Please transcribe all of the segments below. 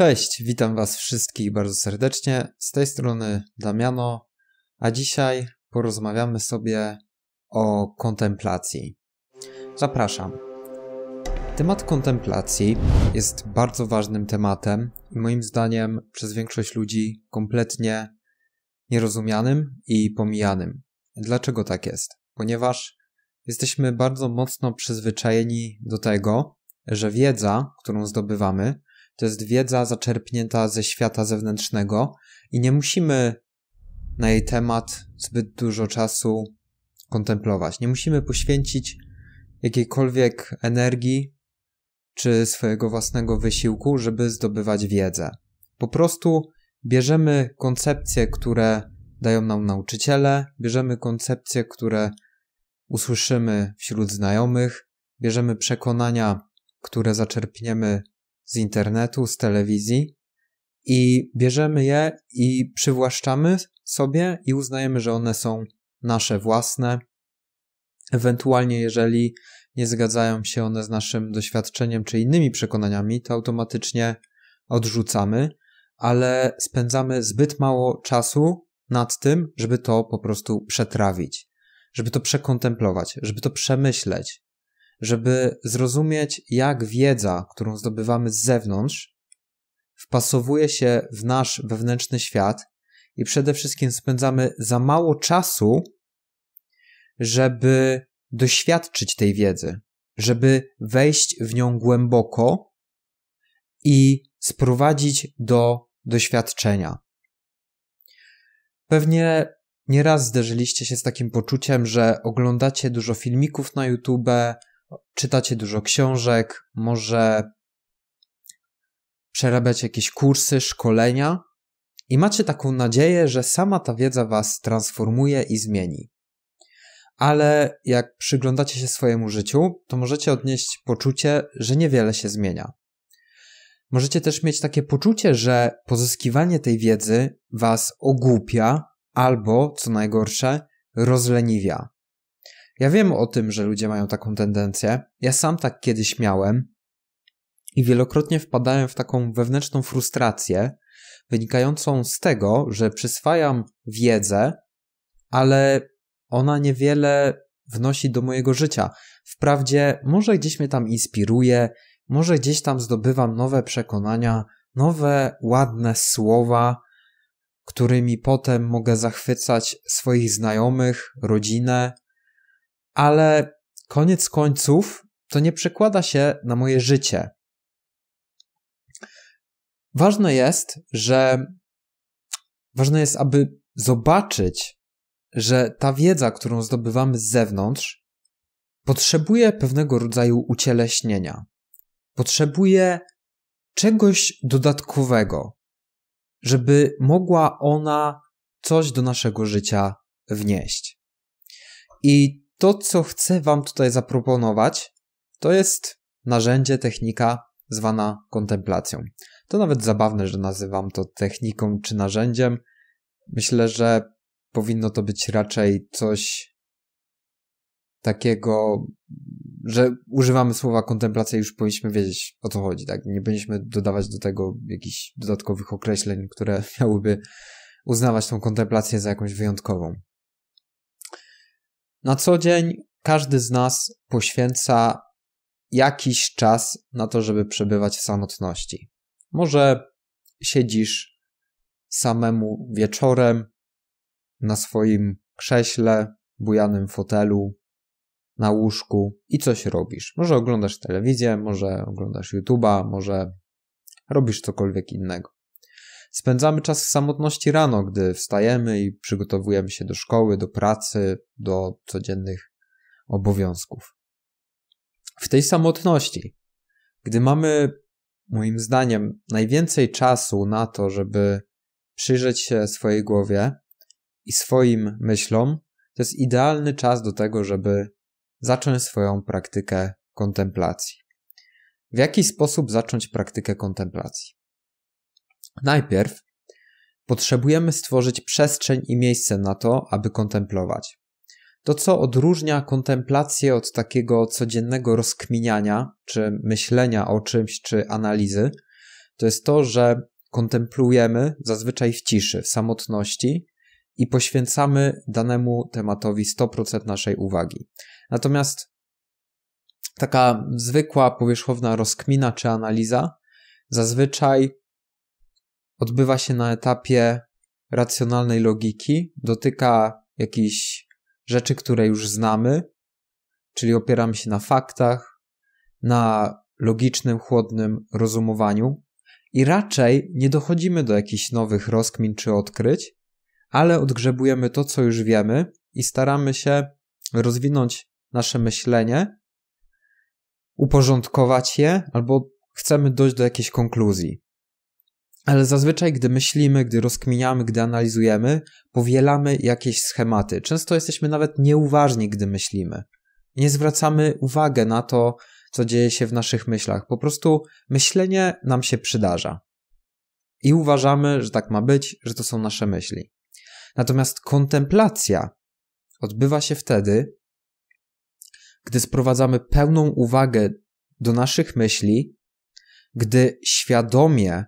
Cześć, witam Was wszystkich bardzo serdecznie. Z tej strony Damiano, a dzisiaj porozmawiamy sobie o kontemplacji. Zapraszam. Temat kontemplacji jest bardzo ważnym tematem i moim zdaniem przez większość ludzi kompletnie nierozumianym i pomijanym. Dlaczego tak jest? Ponieważ jesteśmy bardzo mocno przyzwyczajeni do tego, że wiedza, którą zdobywamy, to jest wiedza zaczerpnięta ze świata zewnętrznego i nie musimy na jej temat zbyt dużo czasu kontemplować. Nie musimy poświęcić jakiejkolwiek energii czy swojego własnego wysiłku, żeby zdobywać wiedzę. Po prostu bierzemy koncepcje, które dają nam nauczyciele, bierzemy koncepcje, które usłyszymy wśród znajomych, bierzemy przekonania, które zaczerpniemy z internetu, z telewizji i bierzemy je i przywłaszczamy sobie i uznajemy, że one są nasze własne. Ewentualnie, jeżeli nie zgadzają się one z naszym doświadczeniem czy innymi przekonaniami, to automatycznie odrzucamy, ale spędzamy zbyt mało czasu nad tym, żeby to po prostu przetrawić, żeby to przekontemplować, żeby to przemyśleć, żeby zrozumieć, jak wiedza, którą zdobywamy z zewnątrz, wpasowuje się w nasz wewnętrzny świat i przede wszystkim spędzamy za mało czasu, żeby doświadczyć tej wiedzy, żeby wejść w nią głęboko i sprowadzić do doświadczenia. Pewnie nieraz zderzyliście się z takim poczuciem, że oglądacie dużo filmików na YouTube, czytacie dużo książek, może przerabiać jakieś kursy, szkolenia i macie taką nadzieję, że sama ta wiedza was transformuje i zmieni. Ale jak przyglądacie się swojemu życiu, to możecie odnieść poczucie, że niewiele się zmienia. Możecie też mieć takie poczucie, że pozyskiwanie tej wiedzy was ogłupia albo, co najgorsze, rozleniwia. Ja wiem o tym, że ludzie mają taką tendencję. Ja sam tak kiedyś miałem i wielokrotnie wpadałem w taką wewnętrzną frustrację wynikającą z tego, że przyswajam wiedzę, ale ona niewiele wnosi do mojego życia. Wprawdzie może gdzieś mnie tam inspiruje, może gdzieś tam zdobywam nowe przekonania, nowe ładne słowa, którymi potem mogę zachwycać swoich znajomych, rodzinę, ale koniec końców to nie przekłada się na moje życie. Ważne jest, że ważne jest, aby zobaczyć, że ta wiedza, którą zdobywamy z zewnątrz, potrzebuje pewnego rodzaju ucieleśnienia. Potrzebuje czegoś dodatkowego, żeby mogła ona coś do naszego życia wnieść. I to, co chcę Wam tutaj zaproponować, to jest narzędzie, technika zwana kontemplacją. To nawet zabawne, że nazywam to techniką czy narzędziem. Myślę, że powinno to być raczej coś takiego, że używamy słowa kontemplacja i już powinniśmy wiedzieć o co chodzi, tak? Nie powinniśmy dodawać do tego jakichś dodatkowych określeń, które miałyby uznawać tą kontemplację za jakąś wyjątkową. Na co dzień każdy z nas poświęca jakiś czas na to, żeby przebywać w samotności. Może siedzisz samemu wieczorem na swoim krześle, bujanym fotelu, na łóżku i coś robisz. Może oglądasz telewizję, może oglądasz YouTube'a, może robisz cokolwiek innego. Spędzamy czas w samotności rano, gdy wstajemy i przygotowujemy się do szkoły, do pracy, do codziennych obowiązków. W tej samotności, gdy mamy, moim zdaniem, najwięcej czasu na to, żeby przyjrzeć się swojej głowie i swoim myślom, to jest idealny czas do tego, żeby zacząć swoją praktykę kontemplacji. W jaki sposób zacząć praktykę kontemplacji? Najpierw potrzebujemy stworzyć przestrzeń i miejsce na to, aby kontemplować. To, co odróżnia kontemplację od takiego codziennego rozkminiania, czy myślenia o czymś, czy analizy, to jest to, że kontemplujemy zazwyczaj w ciszy, w samotności i poświęcamy danemu tematowi 100% naszej uwagi. Natomiast taka zwykła, powierzchowna rozkmina czy analiza zazwyczaj odbywa się na etapie racjonalnej logiki, dotyka jakichś rzeczy, które już znamy, czyli opieramy się na faktach, na logicznym, chłodnym rozumowaniu i raczej nie dochodzimy do jakichś nowych rozkmin czy odkryć, ale odgrzebujemy to, co już wiemy i staramy się rozwinąć nasze myślenie, uporządkować je albo chcemy dojść do jakiejś konkluzji. Ale zazwyczaj, gdy myślimy, gdy rozkminiamy, gdy analizujemy, powielamy jakieś schematy. Często jesteśmy nawet nieuważni, gdy myślimy. Nie zwracamy uwagi na to, co dzieje się w naszych myślach. Po prostu myślenie nam się przydarza. I uważamy, że tak ma być, że to są nasze myśli. Natomiast kontemplacja odbywa się wtedy, gdy sprowadzamy pełną uwagę do naszych myśli, gdy świadomie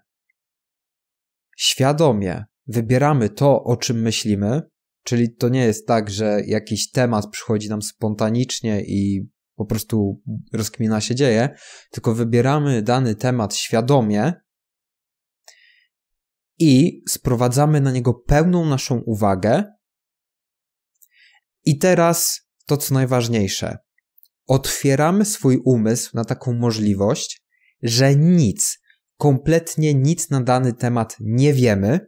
świadomie wybieramy to, o czym myślimy, czyli to nie jest tak, że jakiś temat przychodzi nam spontanicznie i po prostu rozkmina się dzieje, tylko wybieramy dany temat świadomie i sprowadzamy na niego pełną naszą uwagę. I teraz to, co najważniejsze. Otwieramy swój umysł na taką możliwość, że nic, kompletnie nic na dany temat nie wiemy,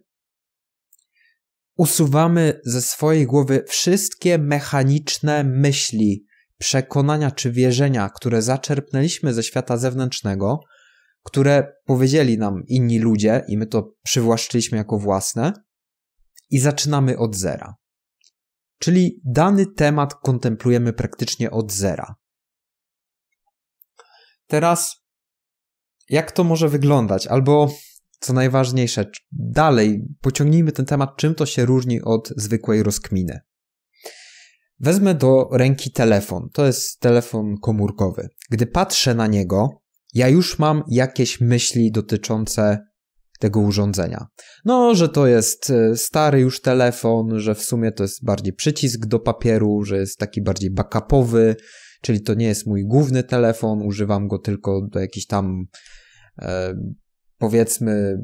usuwamy ze swojej głowy wszystkie mechaniczne myśli, przekonania czy wierzenia, które zaczerpnęliśmy ze świata zewnętrznego, które powiedzieli nam inni ludzie i my to przywłaszczyliśmy jako własne, i zaczynamy od zera. Czyli dany temat kontemplujemy praktycznie od zera. Teraz jak to może wyglądać, albo co najważniejsze, dalej pociągnijmy ten temat, czym to się różni od zwykłej rozkminy. Wezmę do ręki telefon. To jest telefon komórkowy. Gdy patrzę na niego, ja już mam jakieś myśli dotyczące tego urządzenia. No, że to jest e, stary już telefon, że w sumie to jest bardziej przycisk do papieru, że jest taki bardziej backupowy, czyli to nie jest mój główny telefon, używam go tylko do jakichś tam e, powiedzmy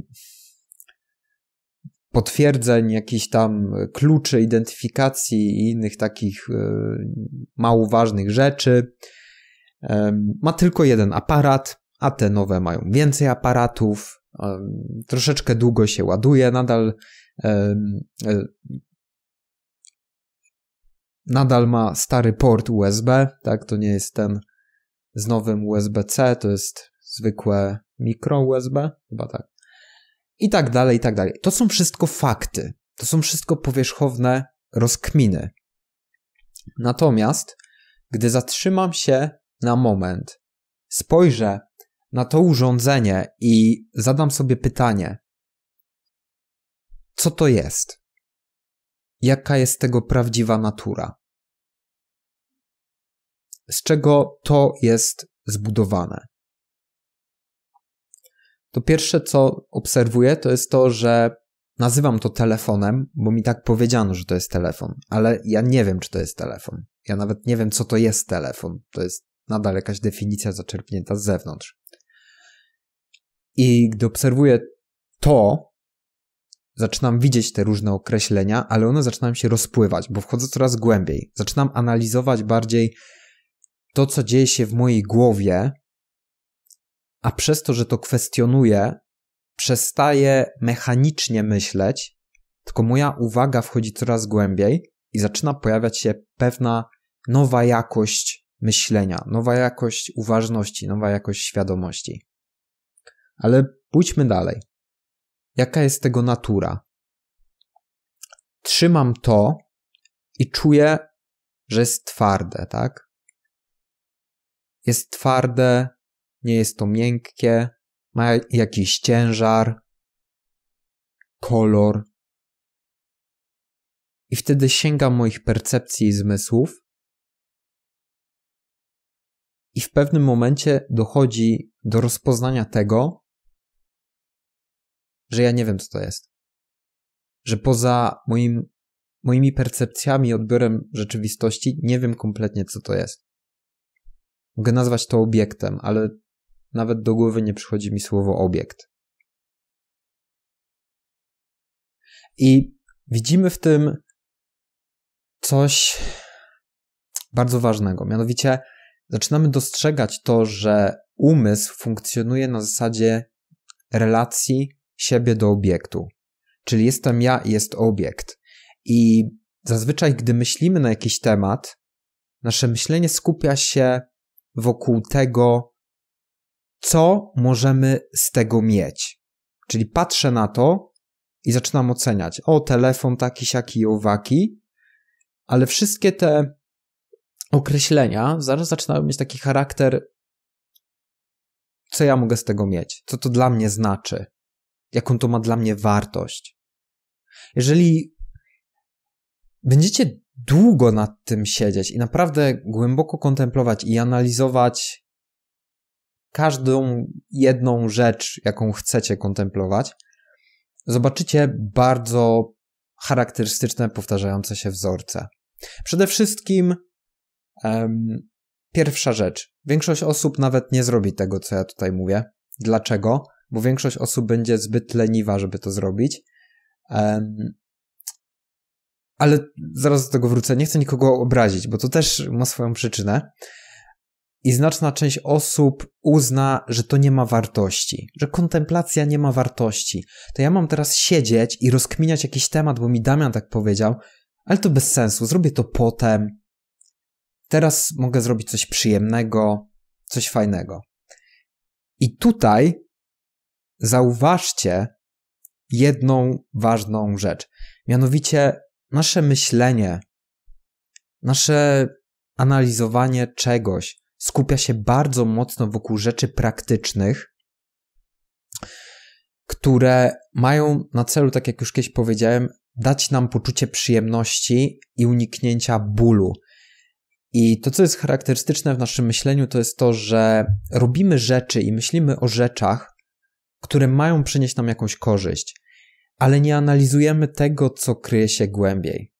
potwierdzeń, jakichś tam kluczy, identyfikacji i innych takich e, mało ważnych rzeczy. E, ma tylko jeden aparat, a te nowe mają więcej aparatów. E, troszeczkę długo się ładuje, nadal e, e, Nadal ma stary port USB, tak? To nie jest ten z nowym USB-C, to jest zwykłe mikro USB, chyba tak. I tak dalej, i tak dalej. To są wszystko fakty. To są wszystko powierzchowne rozkminy. Natomiast, gdy zatrzymam się na moment, spojrzę na to urządzenie i zadam sobie pytanie, co to jest? jaka jest tego prawdziwa natura. Z czego to jest zbudowane. To pierwsze, co obserwuję, to jest to, że nazywam to telefonem, bo mi tak powiedziano, że to jest telefon, ale ja nie wiem, czy to jest telefon. Ja nawet nie wiem, co to jest telefon. To jest nadal jakaś definicja zaczerpnięta z zewnątrz. I gdy obserwuję to, zaczynam widzieć te różne określenia, ale one zaczynają się rozpływać, bo wchodzę coraz głębiej. Zaczynam analizować bardziej to, co dzieje się w mojej głowie, a przez to, że to kwestionuję, przestaję mechanicznie myśleć, tylko moja uwaga wchodzi coraz głębiej i zaczyna pojawiać się pewna nowa jakość myślenia, nowa jakość uważności, nowa jakość świadomości. Ale pójdźmy dalej. Jaka jest tego natura? Trzymam to i czuję, że jest twarde, tak? Jest twarde, nie jest to miękkie, ma jakiś ciężar, kolor. I wtedy sięgam moich percepcji i zmysłów, i w pewnym momencie dochodzi do rozpoznania tego, że ja nie wiem, co to jest. Że poza moim, moimi percepcjami, odbiorem rzeczywistości, nie wiem kompletnie, co to jest. Mogę nazwać to obiektem, ale nawet do głowy nie przychodzi mi słowo obiekt. I widzimy w tym coś bardzo ważnego. Mianowicie zaczynamy dostrzegać to, że umysł funkcjonuje na zasadzie relacji siebie do obiektu. Czyli jestem ja i jest obiekt. I zazwyczaj, gdy myślimy na jakiś temat, nasze myślenie skupia się wokół tego, co możemy z tego mieć. Czyli patrzę na to i zaczynam oceniać. O, telefon taki, siaki i owaki. Ale wszystkie te określenia zaraz zaczynają mieć taki charakter, co ja mogę z tego mieć, co to dla mnie znaczy jaką to ma dla mnie wartość. Jeżeli będziecie długo nad tym siedzieć i naprawdę głęboko kontemplować i analizować każdą jedną rzecz, jaką chcecie kontemplować, zobaczycie bardzo charakterystyczne, powtarzające się wzorce. Przede wszystkim um, pierwsza rzecz. Większość osób nawet nie zrobi tego, co ja tutaj mówię. Dlaczego? bo większość osób będzie zbyt leniwa, żeby to zrobić. Um, ale zaraz do tego wrócę. Nie chcę nikogo obrazić, bo to też ma swoją przyczynę. I znaczna część osób uzna, że to nie ma wartości, że kontemplacja nie ma wartości. To ja mam teraz siedzieć i rozkminiać jakiś temat, bo mi Damian tak powiedział, ale to bez sensu, zrobię to potem. Teraz mogę zrobić coś przyjemnego, coś fajnego. I tutaj zauważcie jedną ważną rzecz. Mianowicie nasze myślenie, nasze analizowanie czegoś skupia się bardzo mocno wokół rzeczy praktycznych, które mają na celu, tak jak już kiedyś powiedziałem, dać nam poczucie przyjemności i uniknięcia bólu. I to, co jest charakterystyczne w naszym myśleniu, to jest to, że robimy rzeczy i myślimy o rzeczach, które mają przynieść nam jakąś korzyść, ale nie analizujemy tego, co kryje się głębiej.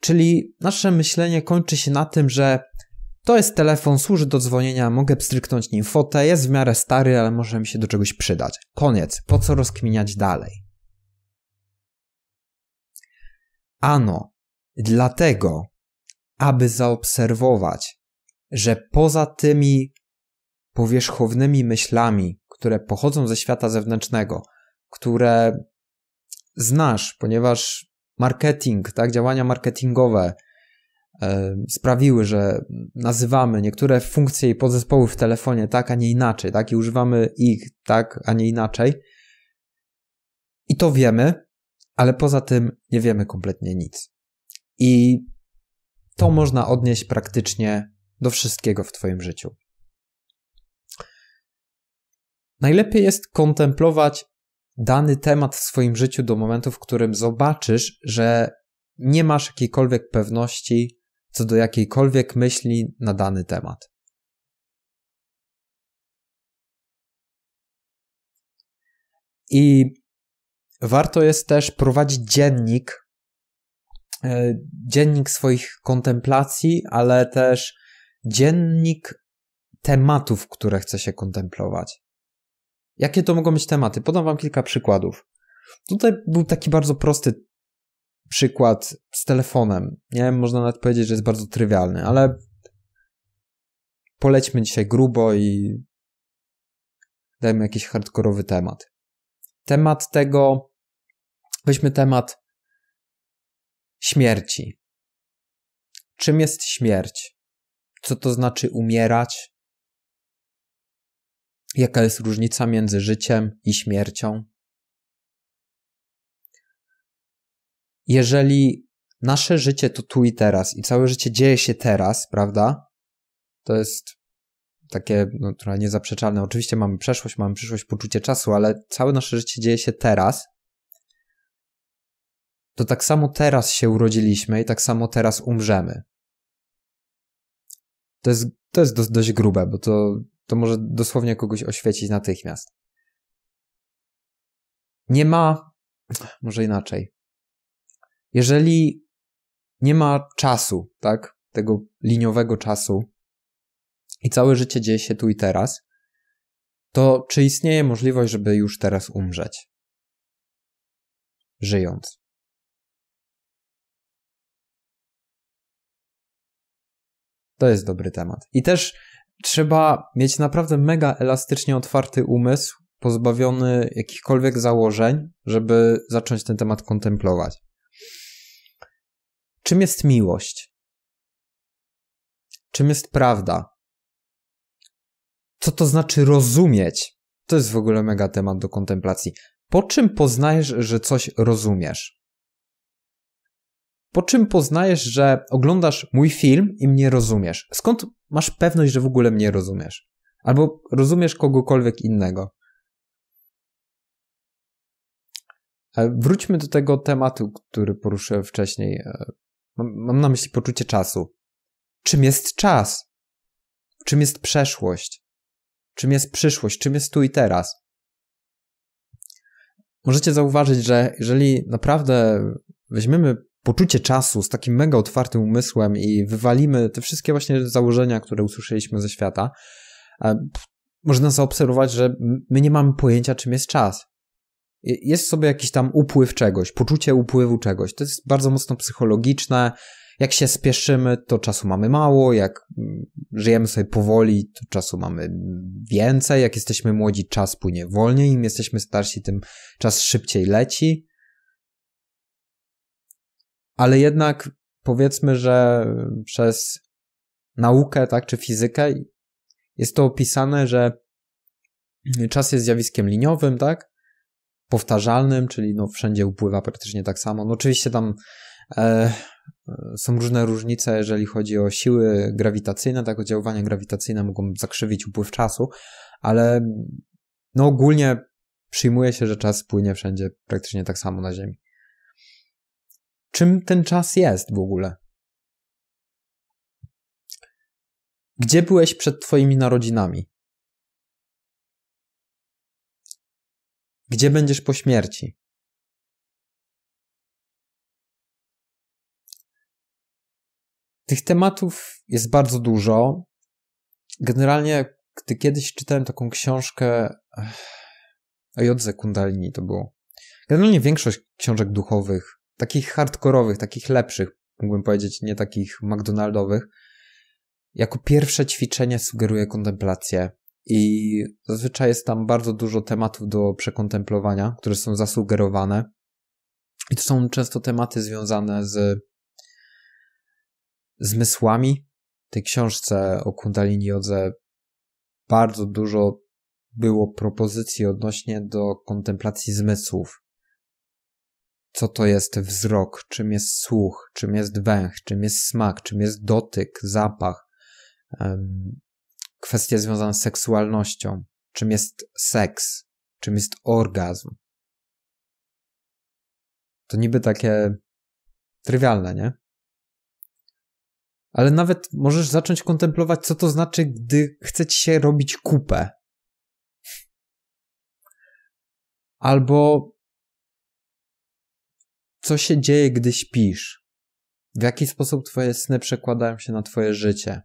Czyli nasze myślenie kończy się na tym, że to jest telefon, służy do dzwonienia, mogę pstryknąć nim fotę, jest w miarę stary, ale może mi się do czegoś przydać. Koniec, po co rozkminiać dalej? Ano, dlatego, aby zaobserwować, że poza tymi powierzchownymi myślami, które pochodzą ze świata zewnętrznego, które znasz, ponieważ marketing, tak, działania marketingowe e, sprawiły, że nazywamy niektóre funkcje i podzespoły w telefonie tak, a nie inaczej, tak, i używamy ich tak, a nie inaczej. I to wiemy, ale poza tym nie wiemy kompletnie nic. I to można odnieść praktycznie do wszystkiego w Twoim życiu. Najlepiej jest kontemplować dany temat w swoim życiu do momentu, w którym zobaczysz, że nie masz jakiejkolwiek pewności co do jakiejkolwiek myśli na dany temat. I warto jest też prowadzić dziennik, e, dziennik swoich kontemplacji, ale też dziennik tematów, które chce się kontemplować. Jakie to mogą być tematy? Podam wam kilka przykładów. Tutaj był taki bardzo prosty przykład z telefonem. Nie wiem, można nawet powiedzieć, że jest bardzo trywialny, ale polećmy dzisiaj grubo i dajmy jakiś hardkorowy temat. Temat tego, weźmy temat śmierci. Czym jest śmierć? Co to znaczy umierać? Jaka jest różnica między życiem i śmiercią? Jeżeli nasze życie to tu i teraz i całe życie dzieje się teraz, prawda? To jest takie no, trochę niezaprzeczalne. Oczywiście mamy przeszłość, mamy przyszłość, poczucie czasu, ale całe nasze życie dzieje się teraz. To tak samo teraz się urodziliśmy i tak samo teraz umrzemy. To jest, to jest dość grube, bo to to może dosłownie kogoś oświecić natychmiast. Nie ma, może inaczej. Jeżeli nie ma czasu, tak, tego liniowego czasu i całe życie dzieje się tu i teraz, to czy istnieje możliwość, żeby już teraz umrzeć? Żyjąc. To jest dobry temat. I też trzeba mieć naprawdę mega elastycznie otwarty umysł, pozbawiony jakichkolwiek założeń, żeby zacząć ten temat kontemplować. Czym jest miłość? Czym jest prawda? Co to znaczy rozumieć? To jest w ogóle mega temat do kontemplacji. Po czym poznajesz, że coś rozumiesz? Po czym poznajesz, że oglądasz mój film i mnie rozumiesz? Skąd masz pewność, że w ogóle mnie rozumiesz? Albo rozumiesz kogokolwiek innego? E, wróćmy do tego tematu, który poruszyłem wcześniej. E, mam na myśli poczucie czasu. Czym jest czas? Czym jest przeszłość? Czym jest przyszłość? Czym jest tu i teraz? Możecie zauważyć, że jeżeli naprawdę weźmiemy poczucie czasu, z takim mega otwartym umysłem i wywalimy te wszystkie właśnie założenia, które usłyszeliśmy ze świata, e, można zaobserwować, że my nie mamy pojęcia, czym jest czas. Jest sobie jakiś tam upływ czegoś, poczucie upływu czegoś. To jest bardzo mocno psychologiczne. Jak się spieszymy, to czasu mamy mało, jak mm, żyjemy sobie powoli, to czasu mamy więcej. Jak jesteśmy młodzi, czas płynie wolniej, im jesteśmy starsi, tym czas szybciej leci ale jednak powiedzmy, że przez naukę, tak, czy fizykę jest to opisane, że czas jest zjawiskiem liniowym, tak, powtarzalnym, czyli no wszędzie upływa praktycznie tak samo. No oczywiście tam e, są różne różnice, jeżeli chodzi o siły grawitacyjne, tak, oddziaływania grawitacyjne mogą zakrzywić upływ czasu, ale no ogólnie przyjmuje się, że czas płynie wszędzie praktycznie tak samo na Ziemi czym ten czas jest w ogóle. Gdzie byłeś przed Twoimi narodzinami? Gdzie będziesz po śmierci? Tych tematów jest bardzo dużo. Generalnie, gdy kiedyś czytałem taką książkę o Jodze Kundalini, to było. Generalnie większość książek duchowych takich hardkorowych, takich lepszych, mógłbym powiedzieć, nie takich McDonaldowych, jako pierwsze ćwiczenie sugeruje kontemplację. I zazwyczaj jest tam bardzo dużo tematów do przekontemplowania, które są zasugerowane. I to są często tematy związane z zmysłami. W tej książce o Kundalini Jodze bardzo dużo było propozycji odnośnie do kontemplacji zmysłów co to jest wzrok, czym jest słuch, czym jest węch, czym jest smak, czym jest dotyk, zapach, kwestie związane z seksualnością, czym jest seks, czym jest orgazm. To niby takie trywialne, nie? Ale nawet możesz zacząć kontemplować, co to znaczy, gdy chce ci się robić kupę. Albo co się dzieje, gdy śpisz? W jaki sposób twoje sny przekładają się na twoje życie?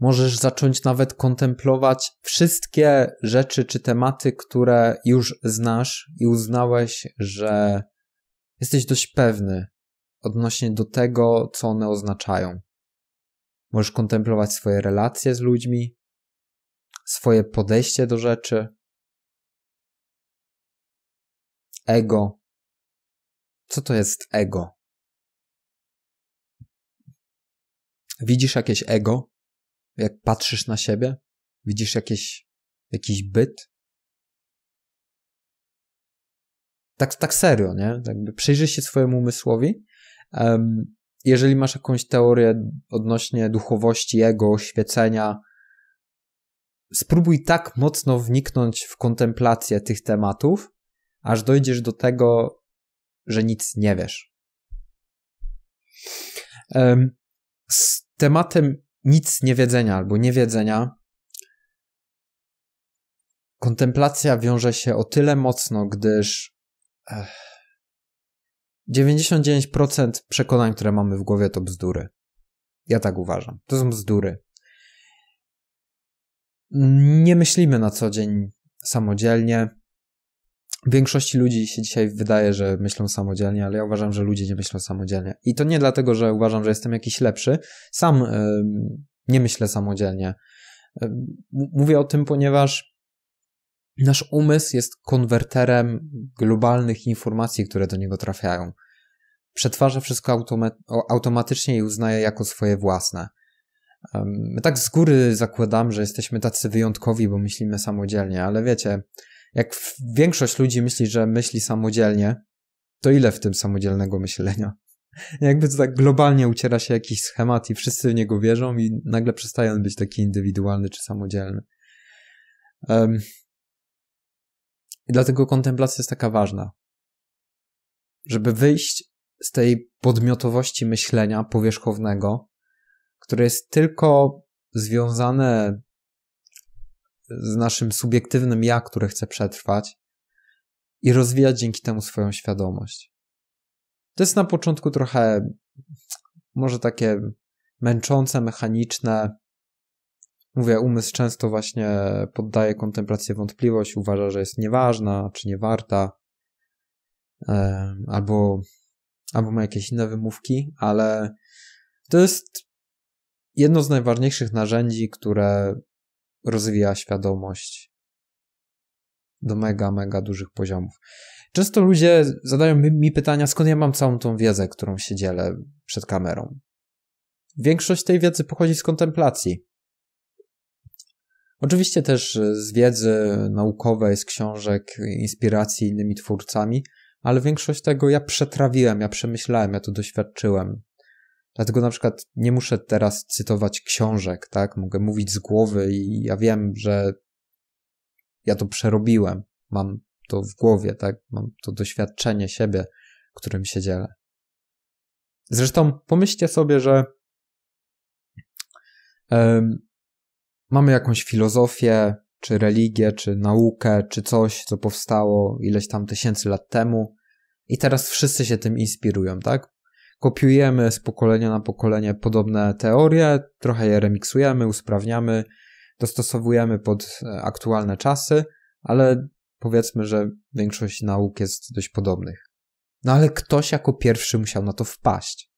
Możesz zacząć nawet kontemplować wszystkie rzeczy czy tematy, które już znasz i uznałeś, że jesteś dość pewny odnośnie do tego, co one oznaczają. Możesz kontemplować swoje relacje z ludźmi, swoje podejście do rzeczy, ego. Co to jest ego? Widzisz jakieś ego? Jak patrzysz na siebie? Widzisz jakieś, jakiś byt? Tak, tak serio, nie? Jakby przyjrzyj się swojemu umysłowi. Um, jeżeli masz jakąś teorię odnośnie duchowości, ego, oświecenia, spróbuj tak mocno wniknąć w kontemplację tych tematów, aż dojdziesz do tego, że nic nie wiesz. Z tematem nic niewiedzenia albo niewiedzenia kontemplacja wiąże się o tyle mocno, gdyż 99% przekonań, które mamy w głowie, to bzdury. Ja tak uważam. To są bzdury. Nie myślimy na co dzień samodzielnie większości ludzi się dzisiaj wydaje, że myślą samodzielnie, ale ja uważam, że ludzie nie myślą samodzielnie. I to nie dlatego, że uważam, że jestem jakiś lepszy. Sam nie myślę samodzielnie. mówię o tym, ponieważ nasz umysł jest konwerterem globalnych informacji, które do niego trafiają. Przetwarza wszystko automatycznie i uznaje jako swoje własne. my tak z góry zakładam, że jesteśmy tacy wyjątkowi, bo myślimy samodzielnie, ale wiecie, jak większość ludzi myśli, że myśli samodzielnie, to ile w tym samodzielnego myślenia? Jakby to tak globalnie uciera się jakiś schemat i wszyscy w niego wierzą i nagle przestaje on być taki indywidualny czy samodzielny. Um, i dlatego kontemplacja jest taka ważna. Żeby wyjść z tej podmiotowości myślenia powierzchownego, które jest tylko związane z naszym subiektywnym ja, które chce przetrwać i rozwijać dzięki temu swoją świadomość. To jest na początku trochę może takie męczące, mechaniczne. Mówię, umysł często właśnie poddaje kontemplację wątpliwość, uważa, że jest nieważna czy niewarta, albo, albo ma jakieś inne wymówki, ale to jest jedno z najważniejszych narzędzi, które rozwija świadomość do mega, mega dużych poziomów. Często ludzie zadają mi pytania, skąd ja mam całą tą wiedzę, którą się dzielę przed kamerą. Większość tej wiedzy pochodzi z kontemplacji. Oczywiście też z wiedzy naukowej, z książek, inspiracji innymi twórcami, ale większość tego ja przetrawiłem, ja przemyślałem, ja to doświadczyłem. Dlatego na przykład nie muszę teraz cytować książek, tak? Mogę mówić z głowy i ja wiem, że ja to przerobiłem. Mam to w głowie, tak? Mam to doświadczenie siebie, którym się dzielę. Zresztą pomyślcie sobie, że um, mamy jakąś filozofię, czy religię, czy naukę, czy coś, co powstało ileś tam tysięcy lat temu, i teraz wszyscy się tym inspirują, tak? kopiujemy z pokolenia na pokolenie podobne teorie, trochę je remiksujemy, usprawniamy, dostosowujemy pod e, aktualne czasy, ale powiedzmy, że większość nauk jest dość podobnych. No ale ktoś jako pierwszy musiał na to wpaść.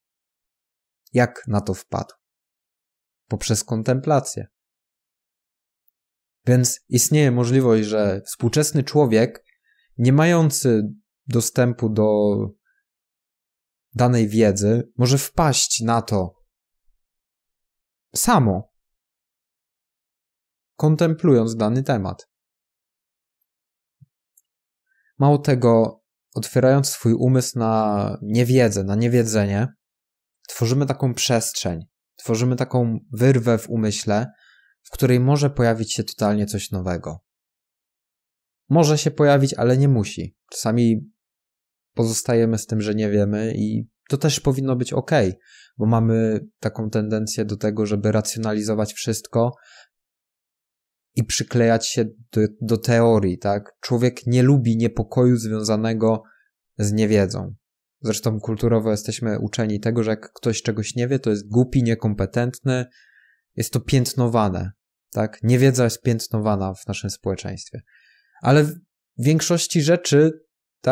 Jak na to wpadł? Poprzez kontemplację. Więc istnieje możliwość, że współczesny człowiek, nie mający dostępu do danej wiedzy może wpaść na to samo, kontemplując dany temat. Mało tego, otwierając swój umysł na niewiedzę, na niewiedzenie, tworzymy taką przestrzeń, tworzymy taką wyrwę w umyśle, w której może pojawić się totalnie coś nowego. Może się pojawić, ale nie musi. Czasami pozostajemy z tym, że nie wiemy i to też powinno być ok, bo mamy taką tendencję do tego, żeby racjonalizować wszystko i przyklejać się do, do teorii, tak? Człowiek nie lubi niepokoju związanego z niewiedzą. Zresztą kulturowo jesteśmy uczeni tego, że jak ktoś czegoś nie wie, to jest głupi, niekompetentny, jest to piętnowane, tak? Niewiedza jest piętnowana w naszym społeczeństwie. Ale w większości rzeczy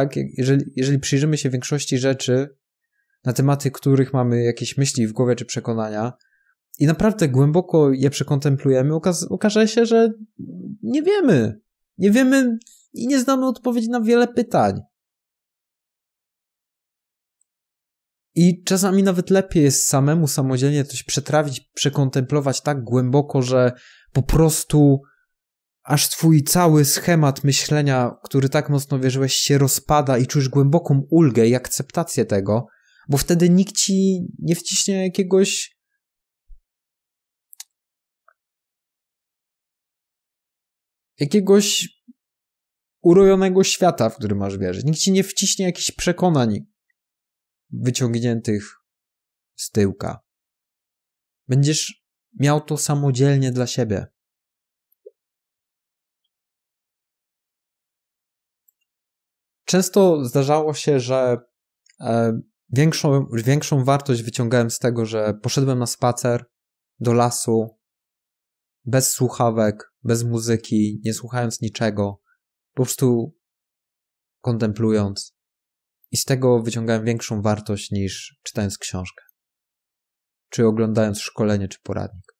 tak? Jeżeli, jeżeli przyjrzymy się większości rzeczy, na tematy których mamy jakieś myśli w głowie czy przekonania, i naprawdę głęboko je przekontemplujemy, okaz- okaże się, że nie wiemy. Nie wiemy i nie znamy odpowiedzi na wiele pytań. I czasami nawet lepiej jest samemu samodzielnie coś przetrawić, przekontemplować tak głęboko, że po prostu aż twój cały schemat myślenia, który tak mocno wierzyłeś, się rozpada i czujesz głęboką ulgę i akceptację tego, bo wtedy nikt ci nie wciśnie jakiegoś. jakiegoś urojonego świata, w który masz wierzyć. Nikt ci nie wciśnie jakichś przekonań wyciągniętych z tyłka. Będziesz miał to samodzielnie dla siebie. często zdarzało się, że e, większą, większą wartość wyciągałem z tego, że poszedłem na spacer do lasu bez słuchawek, bez muzyki, nie słuchając niczego, po prostu kontemplując. I z tego wyciągałem większą wartość niż czytając książkę, czy oglądając szkolenie, czy poradnik.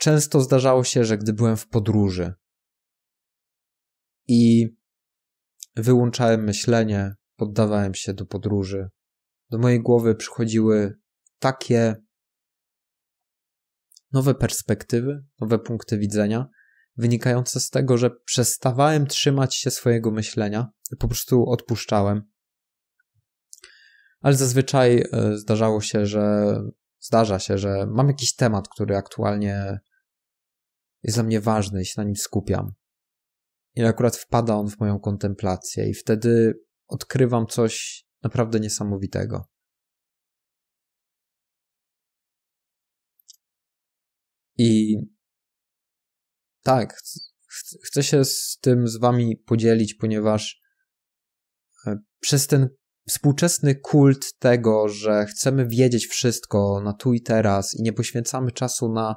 często zdarzało się, że gdy byłem w podróży i wyłączałem myślenie, poddawałem się do podróży, do mojej głowy przychodziły takie nowe perspektywy, nowe punkty widzenia, wynikające z tego, że przestawałem trzymać się swojego myślenia i po prostu odpuszczałem. Ale zazwyczaj e, zdarzało się, że zdarza się, że mam jakiś temat, który aktualnie jest dla mnie ważny, się na nim skupiam. I akurat wpada on w moją kontemplację, i wtedy odkrywam coś naprawdę niesamowitego. I tak, ch chcę się z tym z wami podzielić, ponieważ e, przez ten współczesny kult tego, że chcemy wiedzieć wszystko na tu i teraz i nie poświęcamy czasu na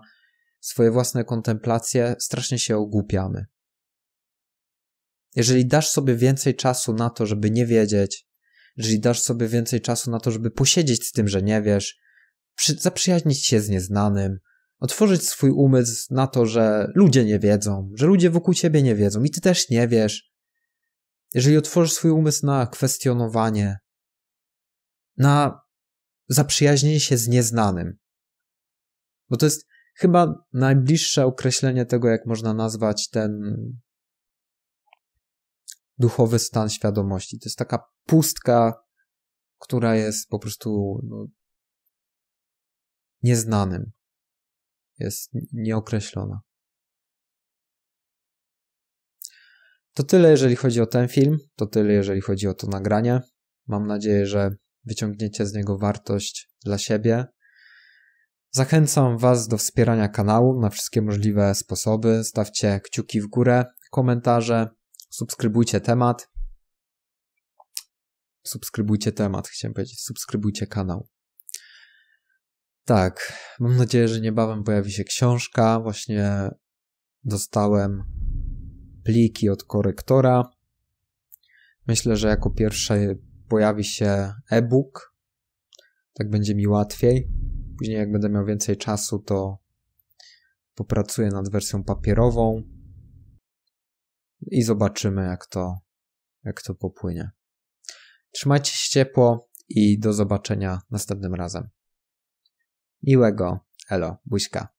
swoje własne kontemplacje, strasznie się ogłupiamy. Jeżeli dasz sobie więcej czasu na to, żeby nie wiedzieć, jeżeli dasz sobie więcej czasu na to, żeby posiedzieć z tym, że nie wiesz, przy, zaprzyjaźnić się z nieznanym, otworzyć swój umysł na to, że ludzie nie wiedzą, że ludzie wokół ciebie nie wiedzą i ty też nie wiesz. Jeżeli otworzysz swój umysł na kwestionowanie, na zaprzyjaźnienie się z nieznanym, bo to jest chyba najbliższe określenie tego, jak można nazwać ten duchowy stan świadomości. To jest taka pustka, która jest po prostu no, nieznanym. Jest nieokreślona. To tyle, jeżeli chodzi o ten film, to tyle, jeżeli chodzi o to nagranie. Mam nadzieję, że wyciągniecie z niego wartość dla siebie, Zachęcam Was do wspierania kanału na wszystkie możliwe sposoby. Stawcie kciuki w górę, komentarze, subskrybujcie temat. Subskrybujcie temat, chciałem powiedzieć, subskrybujcie kanał. Tak, mam nadzieję, że niebawem pojawi się książka. Właśnie dostałem pliki od korektora. Myślę, że jako pierwszy pojawi się e-book. Tak będzie mi łatwiej. Później jak będę miał więcej czasu, to popracuję nad wersją papierową i zobaczymy jak to, jak to popłynie. Trzymajcie się ciepło i do zobaczenia następnym razem. Miłego, elo, buźka.